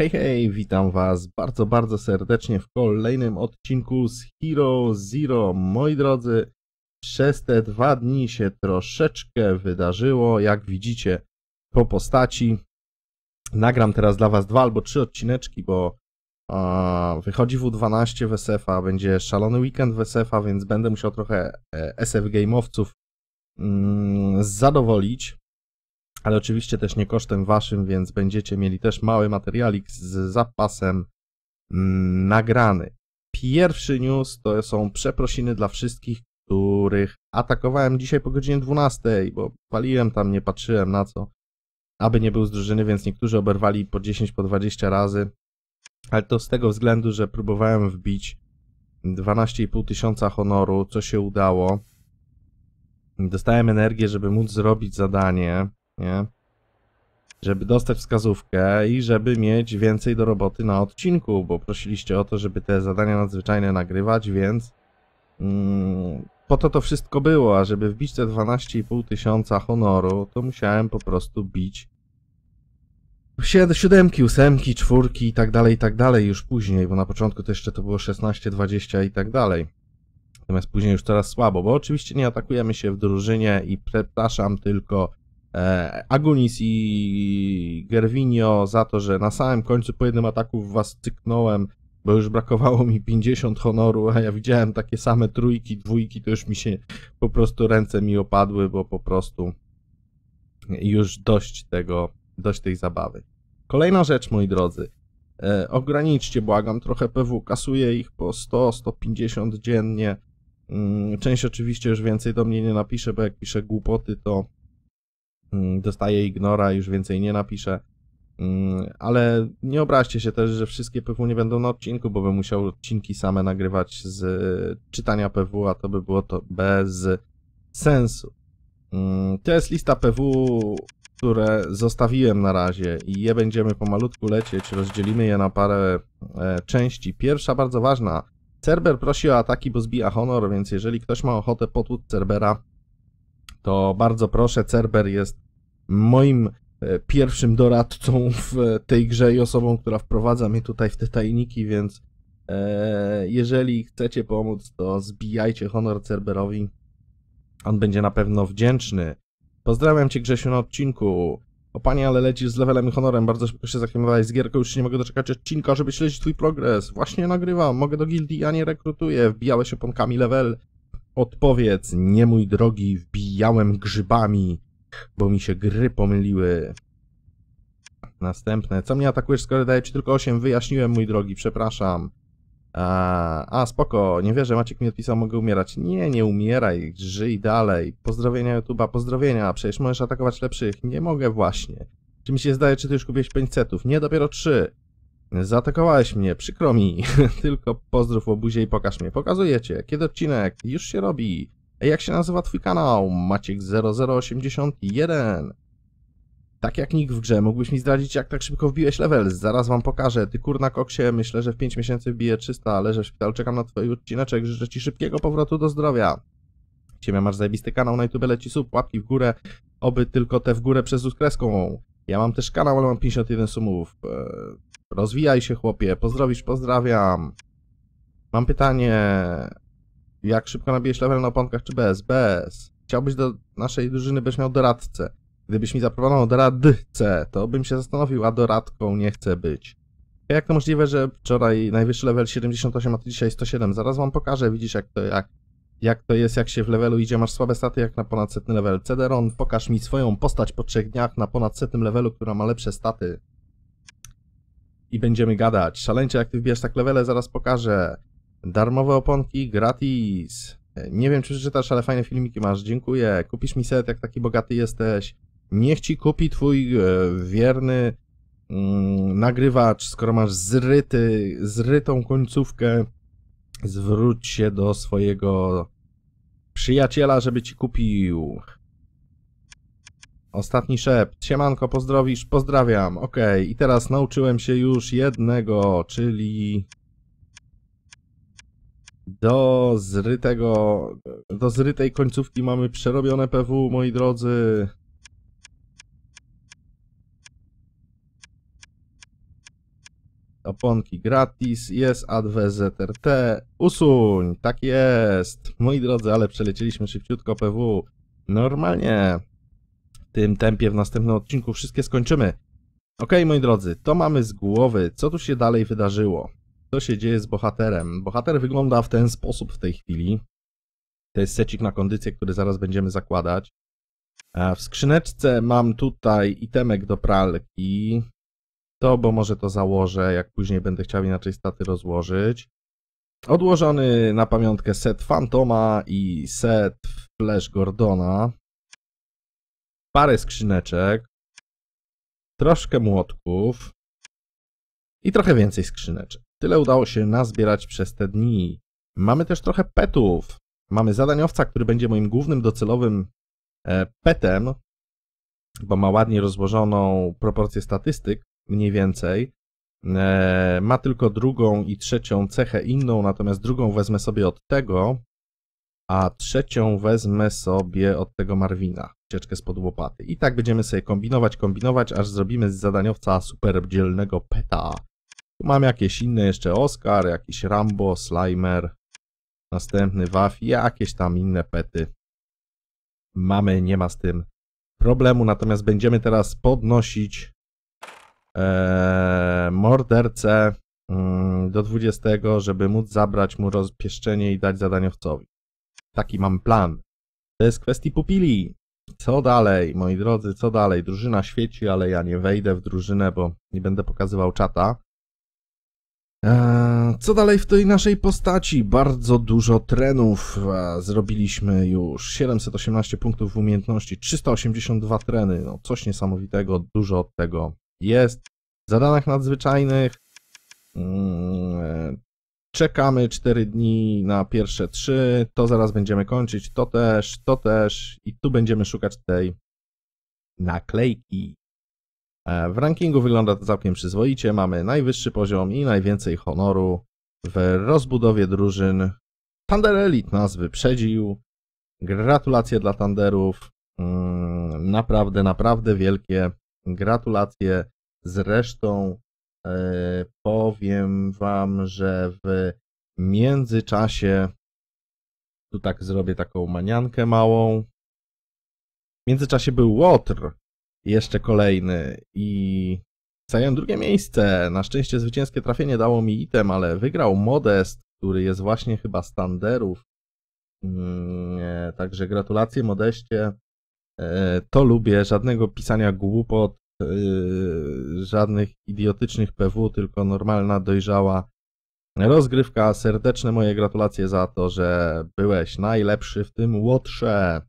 Hej, hej, witam Was bardzo, bardzo serdecznie w kolejnym odcinku z Hero Zero. Moi drodzy, przez te dwa dni się troszeczkę wydarzyło, jak widzicie po postaci. Nagram teraz dla Was dwa albo trzy odcineczki, bo a, wychodzi W12 w SF-a, będzie szalony weekend w SF-a, więc będę musiał trochę e, SF-gameowców mm, zadowolić ale oczywiście też nie kosztem waszym, więc będziecie mieli też mały materialik z zapasem mm, nagrany. Pierwszy news to są przeprosiny dla wszystkich, których atakowałem dzisiaj po godzinie 12, bo paliłem tam, nie patrzyłem na co, aby nie był z drużyny, więc niektórzy oberwali po 10, po 20 razy, ale to z tego względu, że próbowałem wbić 12,5 tysiąca honoru, co się udało. Dostałem energię, żeby móc zrobić zadanie nie? Żeby dostać wskazówkę i żeby mieć więcej do roboty na odcinku, bo prosiliście o to, żeby te zadania nadzwyczajne nagrywać, więc mm, po to to wszystko było, a żeby wbić te 12,5 tysiąca honoru, to musiałem po prostu bić siódemki, ósemki, czwórki i tak dalej, i tak dalej już później, bo na początku to jeszcze to było 16, 20 i tak dalej. Natomiast później już teraz słabo, bo oczywiście nie atakujemy się w drużynie i przepraszam tylko E, Agunis i Gervinio za to, że na samym końcu po jednym ataku w was cyknąłem, bo już brakowało mi 50 honoru, a ja widziałem takie same trójki, dwójki, to już mi się po prostu ręce mi opadły, bo po prostu już dość tego, dość tej zabawy. Kolejna rzecz, moi drodzy. E, ograniczcie, błagam, trochę PW. Kasuję ich po 100-150 dziennie. Mm, część oczywiście już więcej do mnie nie napisze, bo jak piszę głupoty, to Mm, dostaje ignora, już więcej nie napisze mm, Ale nie obraźcie się też, że wszystkie PW nie będą na odcinku, bo bym musiał odcinki same nagrywać z czytania PW, a to by było to bez sensu. Mm, to jest lista PW, które zostawiłem na razie i je będziemy pomalutku lecieć. Rozdzielimy je na parę e, części. Pierwsza bardzo ważna. Cerber prosi o ataki, bo zbija honor, więc jeżeli ktoś ma ochotę potłuc Cerbera, to bardzo proszę, Cerber jest moim e, pierwszym doradcą w e, tej grze i osobą, która wprowadza mnie tutaj w te tajniki, więc e, jeżeli chcecie pomóc, to zbijajcie honor Cerberowi. On będzie na pewno wdzięczny. Pozdrawiam Cię Grzesiu na odcinku. O Panie, ale lecisz z levelem i honorem. Bardzo szybko się zaklimowałeś z gierką. Już się nie mogę doczekać odcinka, żeby śledzić Twój progres. Właśnie nagrywam. Mogę do gildii, a nie rekrutuję. Wbijałeś oponkami level. Odpowiedz, nie mój drogi, wbijałem grzybami, bo mi się gry pomyliły. Następne. Co mnie atakujesz, skoro daje ci tylko 8? Wyjaśniłem, mój drogi, przepraszam. A, a, spoko, nie wierzę, Maciek mi odpisał, mogę umierać. Nie, nie umieraj, żyj dalej. Pozdrowienia YouTube'a, pozdrowienia, przecież możesz atakować lepszych. Nie mogę właśnie. Czy mi się zdaje, czy ty już kupiłeś 5 setów? Nie, dopiero 3. Zaatakowałeś mnie, przykro mi. Tylko pozdrów obuzie i pokaż mnie. Pokazujecie, kiedy odcinek? Już się robi. Ej, jak się nazywa twój kanał? Maciek0081. Tak jak nikt w grze, mógłbyś mi zdradzić, jak tak szybko wbiłeś level. Zaraz wam pokażę. Ty kurna koksie, myślę, że w 5 miesięcy wbiję 300, leżę w szpitalu, czekam na twój odcineczek. Życzę ci szybkiego powrotu do zdrowia. Ciebie masz zajebisty kanał na YouTube, leci sub, łapki w górę, oby tylko te w górę przez kreską. Ja mam też kanał, ale mam 51 sumów. Eee Rozwijaj się, chłopie. Pozdrowisz, pozdrawiam. Mam pytanie. Jak szybko nabijesz level na oponkach, czy bez? Bez. Chciałbyś do naszej drużyny, byś miał doradcę. Gdybyś mi zaproponował doradcę, to bym się zastanowił, a doradką nie chcę być. Jak to możliwe, że wczoraj najwyższy level 78, a ty dzisiaj 107? Zaraz wam pokażę, widzisz jak to, jak, jak to jest, jak się w levelu idzie. Masz słabe staty jak na ponad setny level. Cederon, pokaż mi swoją postać po trzech dniach na ponad setnym levelu, która ma lepsze staty i będziemy gadać. Szaleńcze, jak ty wbijasz tak levele, zaraz pokażę. Darmowe oponki gratis. E, nie wiem, czy przeczytasz, ale fajne filmiki masz. Dziękuję. Kupisz mi set, jak taki bogaty jesteś. Niech ci kupi twój e, wierny mm, nagrywacz, skoro masz zryty, zrytą końcówkę. Zwróć się do swojego przyjaciela, żeby ci kupił. Ostatni szept. Siemanko, pozdrowisz? Pozdrawiam. Ok, i teraz nauczyłem się już jednego, czyli do zrytego, do zrytej końcówki mamy przerobione PW, moi drodzy. Oponki gratis, jest AdWZRT, usuń, tak jest. Moi drodzy, ale przelecieliśmy szybciutko PW. Normalnie tym tempie w następnym odcinku wszystkie skończymy. Ok, moi drodzy, to mamy z głowy. Co tu się dalej wydarzyło? Co się dzieje z bohaterem? Bohater wygląda w ten sposób w tej chwili. To jest secik na kondycję, który zaraz będziemy zakładać. W skrzyneczce mam tutaj itemek do pralki. To, bo może to założę, jak później będę chciał inaczej staty rozłożyć. Odłożony na pamiątkę set Fantoma i set Flash Gordona parę skrzyneczek, troszkę młotków i trochę więcej skrzyneczek. Tyle udało się nazbierać przez te dni. Mamy też trochę petów. Mamy zadaniowca, który będzie moim głównym docelowym e, petem, bo ma ładnie rozłożoną proporcję statystyk, mniej więcej. E, ma tylko drugą i trzecią cechę inną, natomiast drugą wezmę sobie od tego, a trzecią wezmę sobie od tego Marwina ucieczkę spod łopaty. I tak będziemy sobie kombinować, kombinować, aż zrobimy z zadaniowca super dzielnego peta. Tu mam jakieś inne jeszcze Oscar, jakiś Rambo, Slimer, następny Waf i jakieś tam inne pety. Mamy, nie ma z tym problemu, natomiast będziemy teraz podnosić e, mordercę mm, do 20, żeby móc zabrać mu rozpieszczenie i dać zadaniowcowi. Taki mam plan. To jest kwestii pupili. Co dalej, moi drodzy, co dalej? Drużyna świeci, ale ja nie wejdę w drużynę, bo nie będę pokazywał czata. Eee, co dalej w tej naszej postaci? Bardzo dużo trenów eee, zrobiliśmy już. 718 punktów w umiejętności, 382 treny. No, coś niesamowitego, dużo od tego jest. W zadanach nadzwyczajnych mm, Czekamy 4 dni na pierwsze 3, to zaraz będziemy kończyć, to też, to też i tu będziemy szukać tej naklejki. E, w rankingu wygląda to całkiem przyzwoicie, mamy najwyższy poziom i najwięcej honoru w rozbudowie drużyn. Thunder Elite nas wyprzedził, gratulacje dla Thunderów, mm, naprawdę, naprawdę wielkie gratulacje. Zresztą E, powiem Wam, że w międzyczasie tu tak zrobię taką maniankę małą. W międzyczasie był Łotr, jeszcze kolejny i zająłem drugie miejsce. Na szczęście zwycięskie trafienie dało mi item, ale wygrał Modest, który jest właśnie chyba z Tanderów. Mm, także gratulacje Modeście. E, to lubię, żadnego pisania głupot, Y, żadnych idiotycznych PW, tylko normalna, dojrzała rozgrywka. Serdeczne moje gratulacje za to, że byłeś najlepszy w tym łotrze.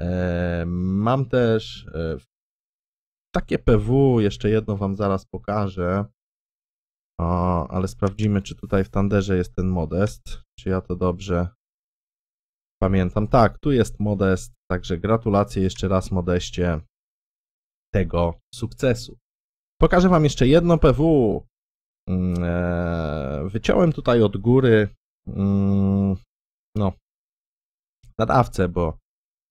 E, mam też e, takie PW, jeszcze jedno wam zaraz pokażę. O, ale sprawdzimy, czy tutaj w Tanderze jest ten Modest. Czy ja to dobrze pamiętam. Tak, tu jest Modest, także gratulacje jeszcze raz Modeście tego sukcesu. Pokażę Wam jeszcze jedno PW. Mm, e, wyciąłem tutaj od góry mm, no, nadawcę, bo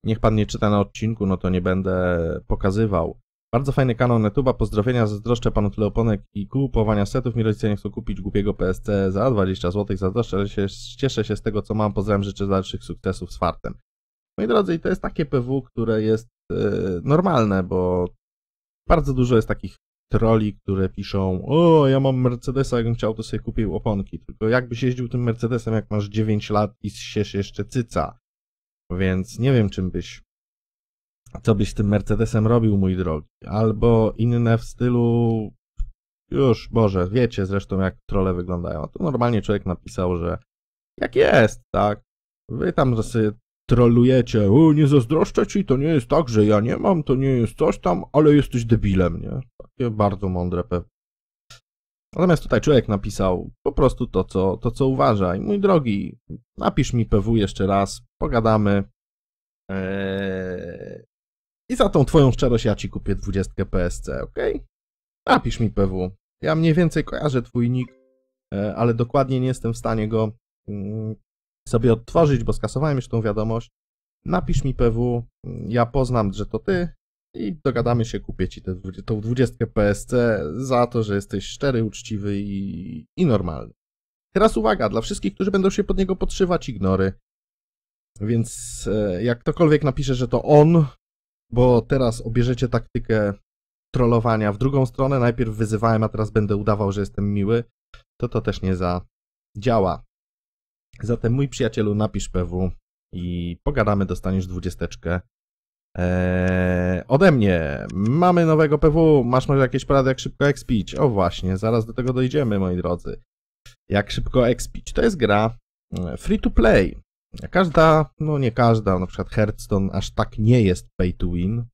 niech Pan nie czyta na odcinku, no to nie będę pokazywał. Bardzo fajny kanał Netuba, pozdrowienia, zazdroszczę Panu tyle oponek i kupowania setów. Mi rodzice nie chcą kupić głupiego PSC za 20 zł, zazdroszczę się, cieszę się z tego co mam, pozdrawiam, życzę dalszych sukcesów z fartem. Moi drodzy, to jest takie PW, które jest e, normalne, bo bardzo dużo jest takich troli, które piszą o, ja mam Mercedesa, jakbym chciał, to sobie kupił oponki. Tylko jakbyś jeździł tym Mercedesem, jak masz 9 lat i siesz jeszcze cyca. Więc nie wiem, czym byś, co byś z tym Mercedesem robił, mój drogi. Albo inne w stylu, już, Boże, wiecie zresztą, jak trole wyglądają. Tu normalnie człowiek napisał, że jak jest, tak? Wy tam sobie trolujecie, o nie zazdroszczę ci, to nie jest tak, że ja nie mam, to nie jest coś tam, ale jesteś debilem, nie? Takie bardzo mądre pewnie. Natomiast tutaj człowiek napisał po prostu to, co, to, co uważa. I mój drogi, napisz mi PW jeszcze raz, pogadamy. Eee... I za tą twoją szczerość ja ci kupię 20 PSC, ok? Napisz mi PW. Ja mniej więcej kojarzę twój nick, e, ale dokładnie nie jestem w stanie go mm, sobie odtworzyć, bo skasowałem już tą wiadomość. Napisz mi PW, ja poznam, że to ty i dogadamy się, kupię ci tę, 20 PSC za to, że jesteś szczery, uczciwy i, i normalny. Teraz uwaga, dla wszystkich, którzy będą się pod niego podszywać, ignory. Więc e, jak ktokolwiek napisze, że to on, bo teraz obierzecie taktykę trollowania w drugą stronę, najpierw wyzywałem, a teraz będę udawał, że jestem miły, to to też nie zadziała. Zatem mój przyjacielu napisz PW i pogadamy, dostaniesz dwudziesteczkę. Eee, ode mnie mamy nowego PW, masz może jakieś porady jak szybko expić? O właśnie, zaraz do tego dojdziemy moi drodzy. Jak szybko expić? To jest gra mm, free to play. Każda, no nie każda, na przykład Hearthstone aż tak nie jest pay to win,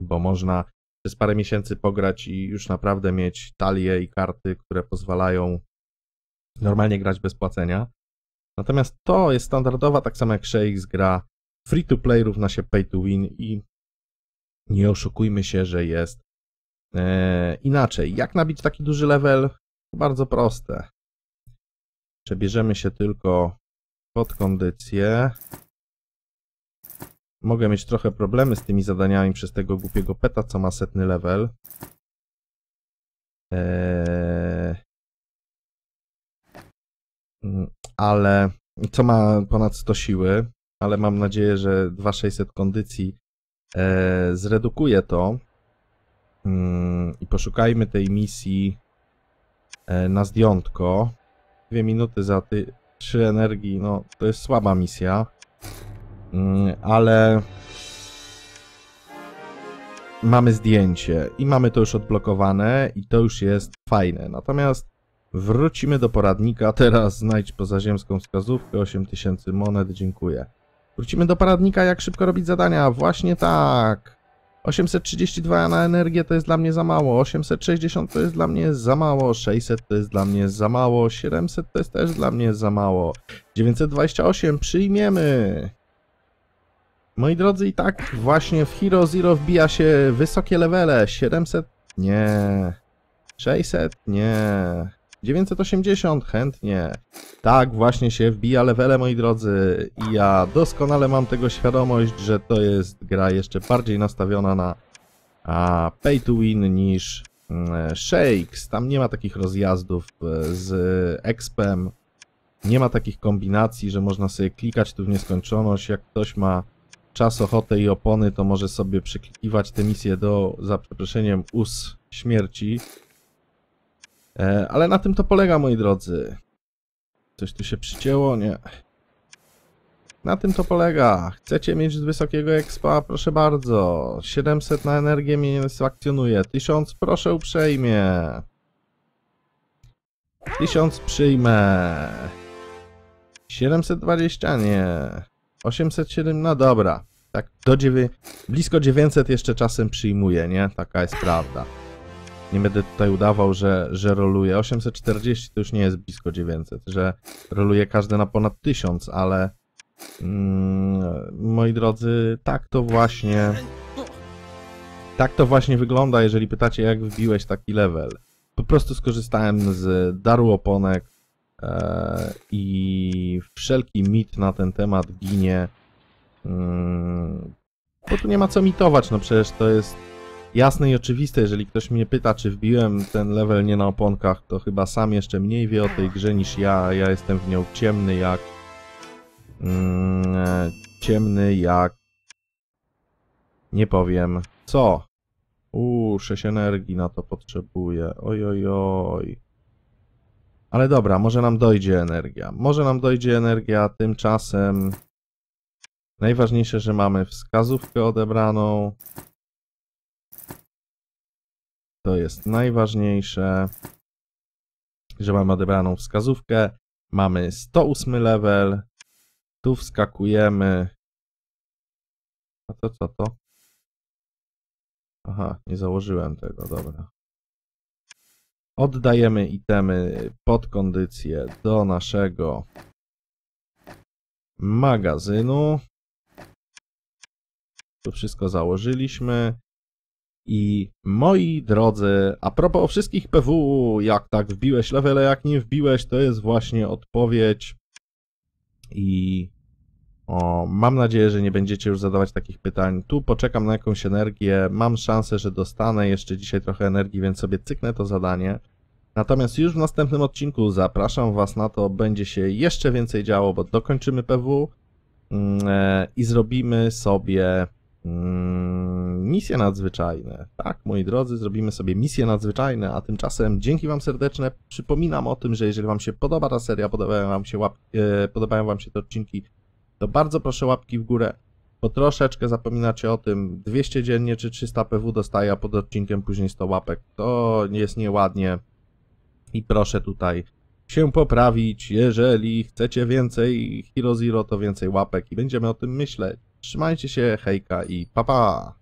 bo można przez parę miesięcy pograć i już naprawdę mieć talie i karty, które pozwalają normalnie grać bez płacenia. Natomiast to jest standardowa, tak samo jak Shakes gra free to play równa się pay to win i nie oszukujmy się, że jest e, inaczej. Jak nabić taki duży level? Bardzo proste. Przebierzemy się tylko pod kondycję. Mogę mieć trochę problemy z tymi zadaniami przez tego głupiego peta, co ma setny level. Eee, ale co ma ponad 100 siły, ale mam nadzieję, że 2600 kondycji e, zredukuje to. Mm, I poszukajmy tej misji e, na zdjątko. Dwie minuty za ty, trzy energii, no to jest słaba misja, mm, ale mamy zdjęcie i mamy to już odblokowane i to już jest fajne. Natomiast Wrócimy do poradnika. Teraz znajdź pozaziemską wskazówkę. 8000 monet, dziękuję. Wrócimy do poradnika, jak szybko robić zadania. Właśnie tak. 832 na energię to jest dla mnie za mało, 860 to jest dla mnie za mało, 600 to jest dla mnie za mało, 700 to jest też dla mnie za mało, 928 przyjmiemy. Moi drodzy i tak właśnie w Hero Zero wbija się wysokie levele, 700 nie, 600 nie, 980, chętnie. Tak właśnie się wbija levele, moi drodzy. I ja doskonale mam tego świadomość, że to jest gra jeszcze bardziej nastawiona na a, pay to win niż mm, shakes. Tam nie ma takich rozjazdów e, z expem. Nie ma takich kombinacji, że można sobie klikać tu w nieskończoność. Jak ktoś ma czas, ochotę i opony, to może sobie przyklikiwać te misje do, za przeproszeniem, us śmierci E, ale na tym to polega, moi drodzy. Coś tu się przycięło, nie? Na tym to polega. Chcecie mieć z wysokiego expa? Proszę bardzo. 700 na energię mnie nie satysfakcjonuje. 1000 proszę uprzejmie. 1000 przyjmę. 720 nie. 807, no dobra. Tak, do 9, blisko 900 jeszcze czasem przyjmuję, nie? Taka jest prawda nie będę tutaj udawał, że, że roluje. 840 to już nie jest blisko 900, że roluje każdy na ponad 1000, ale mm, moi drodzy, tak to właśnie tak to właśnie wygląda, jeżeli pytacie jak wbiłeś taki level. Po prostu skorzystałem z daru oponek e, i wszelki mit na ten temat ginie. Mm, bo tu nie ma co mitować, no przecież to jest jasne i oczywiste, jeżeli ktoś mnie pyta, czy wbiłem ten level nie na oponkach, to chyba sam jeszcze mniej wie o tej grze niż ja. Ja jestem w nią ciemny jak... Mm, e, ciemny jak... Nie powiem. Co? Uuu, 6 energii na to potrzebuję. Oj, oj, oj. Ale dobra, może nam dojdzie energia. Może nam dojdzie energia, tymczasem... Najważniejsze, że mamy wskazówkę odebraną. To jest najważniejsze, że mamy odebraną wskazówkę. Mamy 108 level. Tu wskakujemy. A to co to? Aha, nie założyłem tego, dobra. Oddajemy itemy pod kondycję do naszego magazynu. Tu wszystko założyliśmy. I moi drodzy, a propos wszystkich PW, jak tak wbiłeś levele, jak nie wbiłeś, to jest właśnie odpowiedź. I o, mam nadzieję, że nie będziecie już zadawać takich pytań. Tu poczekam na jakąś energię. Mam szansę, że dostanę jeszcze dzisiaj trochę energii, więc sobie cyknę to zadanie. Natomiast już w następnym odcinku zapraszam Was na to, będzie się jeszcze więcej działo, bo dokończymy PW mm, e, i zrobimy sobie Mm, misje nadzwyczajne. Tak, moi drodzy, zrobimy sobie misje nadzwyczajne, a tymczasem dzięki Wam serdeczne. Przypominam o tym, że jeżeli Wam się podoba ta seria, podobają Wam się, łap... E, podobają wam się te odcinki, to bardzo proszę łapki w górę, bo troszeczkę zapominacie o tym. 200 dziennie czy 300 PW dostaje, a pod odcinkiem później 100 łapek. To jest nieładnie i proszę tutaj się poprawić. Jeżeli chcecie więcej Hero Zero, to więcej łapek i będziemy o tym myśleć. Trzymajcie się, hejka i papa! Pa.